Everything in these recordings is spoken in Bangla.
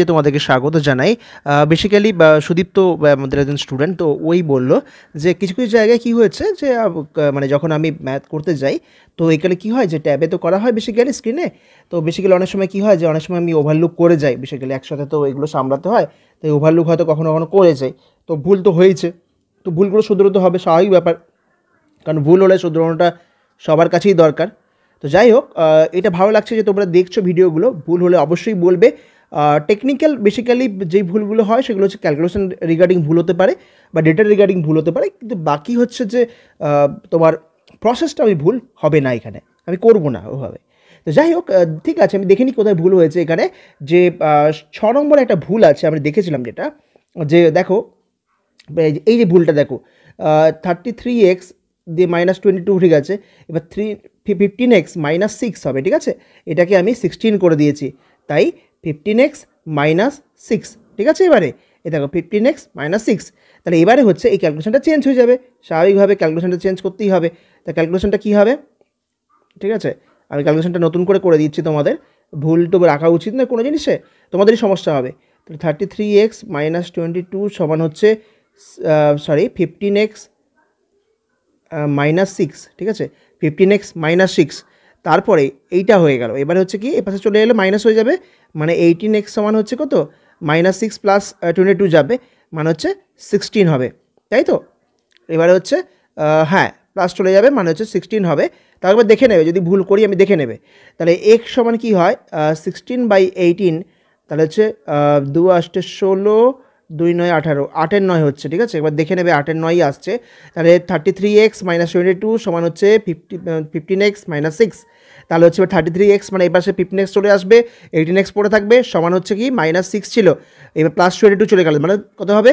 যে তোমাদেরকে স্বাগত জানাই বেসিক্যালি সুদীপ্ত আমাদের একজন স্টুডেন্ট তো ওই বলল যে কিছু কিছু জায়গায় কি হয়েছে যে মানে যখন আমি ম্যাথ করতে যাই তো এখানে কি হয় যে ট্যাবে তো করা হয় বেসিক্যালি স্ক্রিনে তো বেসিক্যালি অনেক সময় কি হয় যে অনেক সময় আমি ওভারলুক করে যাই বেসিক্যালি একসাথে তো এগুলো সামলাতে হয় তো ওভারলুক হয়তো কখনো কখনো করে যাই তো ভুল তো হয়েছে তো ভুলগুলো শুধরোতে হবে স্বাভাবিক ব্যাপার কারণ ভুল হলে শুধরানোটা সবার কাছেই দরকার তো যাই হোক এটা ভালো লাগছে যে তোমরা দেখছো ভিডিওগুলো ভুল হলে অবশ্যই বলবে টেকনিক্যাল বেসিক্যালি যেই ভুলগুলো হয় সেগুলো হচ্ছে ক্যালকুলেশন রিগার্ডিং ভুল হতে পারে বা ডেটা রিগার্ডিং ভুল হতে পারে কিন্তু বাকি হচ্ছে যে তোমার প্রসেসটা আমি ভুল হবে না এখানে আমি করব না ওভাবে তো যাই হোক ঠিক আছে আমি দেখিনি কোথায় ভুল হয়েছে এখানে যে ছ নম্বরে একটা ভুল আছে আমি দেখেছিলাম যেটা যে দেখো এই যে ভুলটা দেখো থার্টি থ্রি এক্স দিয়ে মাইনাস টোয়েন্টি টু ঠিক আছে এবার three fifteen x minus six হবে ঠিক আছে এটাকে আমি সিক্সটিন করে দিয়েছি তাই ফিফটিন এক্স মাইনাস সিক্স ঠিক আছে এবারে এ দেখো ফিফটিন এক্স মাইনাস সিক্স তাহলে এবারে হচ্ছে এই ক্যালকুলেশনটা চেঞ্জ হয়ে যাবে স্বাভাবিকভাবে ক্যালকুলেশনটা চেঞ্জ করতেই হবে তা ক্যালকুলেশনটা কী হবে ঠিক আছে আমি ক্যালকুলেশনটা নতুন করে করে দিচ্ছি তোমাদের ভুল তো রাখা উচিত না কোনো জিনিসে তোমাদেরই সমস্যা হবে তাহলে thirty three x minus twenty two সমান হচ্ছে sorry fifteen x minus six ঠিক আছে ফিফটিন এক্স মাইনাস সিক্স তারপরে এইটা হয়ে গেল এবারে হচ্ছে কি এ পাশে চলে এলো মাইনাস হয়ে যাবে মানে এইটিন এক্স সমান হচ্ছে কত minus six plus twenty two যাবে মানে হচ্ছে সিক্সটিন হবে তাই তো এবারে হচ্ছে হ্যাঁ প্লাস চলে যাবে মানে হচ্ছে সিক্সটিন হবে তারপর দেখে নেবে যদি ভুল করি আমি দেখে নেবে তাহলে এক্স সমান কি হয় সিক্সটিন বাই এইটিন তাহলে হচ্ছে দু আষ্টে ষোলো দুই নয় আঠারো আটের নয় হচ্ছে ঠিক আছে এবার দেখে নেবে আটের নয়ই আসছে তাহলে thirty three x minus twenty two সমান হচ্ছে fifty fifteen x minus six তাহলে হচ্ছে থার্টি থ্রি এক্স মানে সে ফিফটিন এক্স চলে আসবে এইটিন এক্স পড়ে থাকবে সমান হচ্ছে কি মাইনাস সিক্স ছিল এবার প্লাস টোয়েন্টি টু চলে গেল মানে কত হবে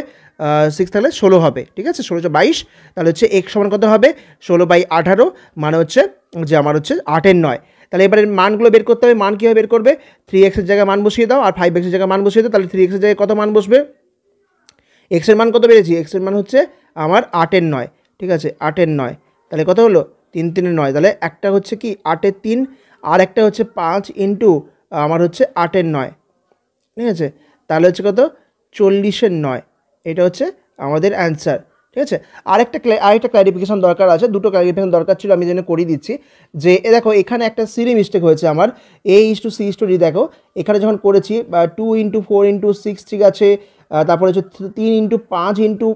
সিক্স থাকলে ষোলো হবে ঠিক আছে ষোলো বাইশ তাহলে হচ্ছে এক্স সমান কত হবে ষোলো বাই আঠারো মানে হচ্ছে যে আমার হচ্ছে আটের নয় তাহলে এবারে মানগুলো বের করতে হবে মান কীভাবে বের করবে থ্রি এক্সের জায়গায় মান বসিয়ে দাও আর ফাইভ এক্সের জায়গায় মান বসিয়ে দাও তাহলে থ্রি এক্সের জায়গায় কত মান বসবে এক্সের মান কত বেড়েছি এক্সের মান হচ্ছে আমার আটের নয় ঠিক আছে আটের নয় তাহলে কত হলো তিন তিনের নয় তাহলে একটা হচ্ছে কি আটের তিন আর একটা হচ্ছে পাঁচ ইন্টু আমার হচ্ছে আটের নয় ঠিক আছে তাহলে হচ্ছে কত চল্লিশের নয় এটা হচ্ছে আমাদের অ্যান্সার ঠিক আছে আরেকটা আরেকটা ক্লারিফিকেশান দরকার আছে দুটো ক্লারিফিকেশান দরকার ছিল আমি যেন করিয়ে দিচ্ছি যে এ দেখো এখানে একটা সিরি মিস্টেক হয়েছে আমার a is to c is to d দেখো এখানে যখন করেছি বা two into four into six ঠিক আছে তারপরে হচ্ছে তিন ইন্টু পাঁচ ইন্টু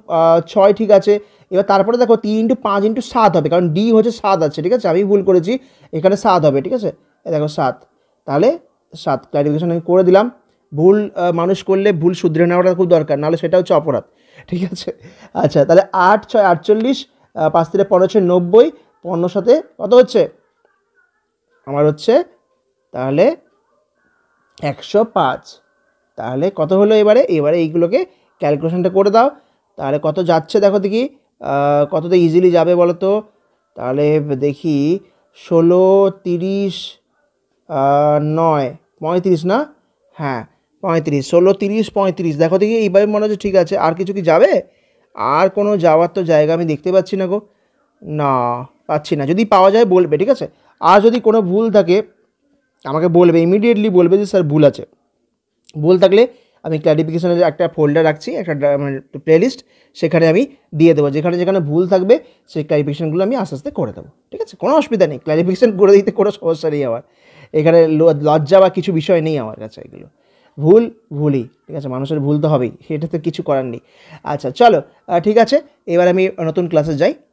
ছয় ঠিক আছে এবার তারপরে দেখো তিন ইন্টু পাঁচ ইন্টু সাত হবে কারণ ডি হচ্ছে সাত আছে ঠিক আছে আমি ভুল করেছি এখানে সাত হবে ঠিক আছে দেখো সাত তাহলে সাত ক্লারিফিকেশন আমি করে দিলাম ভুল মানুষ করলে ভুল শুধরে নেওয়াটা খুব দরকার নাহলে সেটা হচ্ছে অপরাধ ঠিক আছে আচ্ছা তাহলে আট ছয় আটচল্লিশ পাঁচ থেকে পনেরো ছয় নব্বই পনেরো সাথে কত হচ্ছে আমার হচ্ছে তাহলে একশো পাঁচ তাহলে কত হলো এবারে এবারে এইগুলোকে ক্যালকুলেশনটা করে দাও তাহলে কত যাচ্ছে দেখো দেখি কত তো ইজিলি যাবে বলো তো তাহলে দেখি ষোলো তিরিশ নয় পঁয়ত্রিশ না হ্যাঁ পঁয়ত্রিশ ষোলো তিরিশ পঁয়ত্রিশ দেখো দেখি এইভাবে মনে হচ্ছে ঠিক আছে আর কিছু কি যাবে আর কোনো যাওয়ার তো জায়গা আমি দেখতে পাচ্ছি না গো না পাচ্ছি না যদি পাওয়া যায় বলবে ঠিক আছে আর যদি কোনো ভুল থাকে আমাকে বলবে ইমিডিয়েটলি বলবে যে স্যার ভুল আছে ভুল থাকলে আমি ক্লারিফিকেশনের একটা ফোল্ডার রাখছি একটা মানে প্লেলিস্ট সেখানে আমি দিয়ে দেবো যেখানে যেখানে ভুল থাকবে সেই ক্লারিফিকেশানগুলো আমি আস্তে আস্তে করে দেবো ঠিক আছে কোনো অসুবিধা নেই ক্লারিফিকেশান করে দিতে কোনো সমস্যা নেই আমার এখানে লজ্জা বা কিছু বিষয় নেই আমার কাছে এগুলো ভুল ভুলই ঠিক আছে মানুষের ভুল তো হবেই সেটা তো কিছু করার নেই আচ্ছা চলো ঠিক আছে এবার আমি নতুন ক্লাসে যাই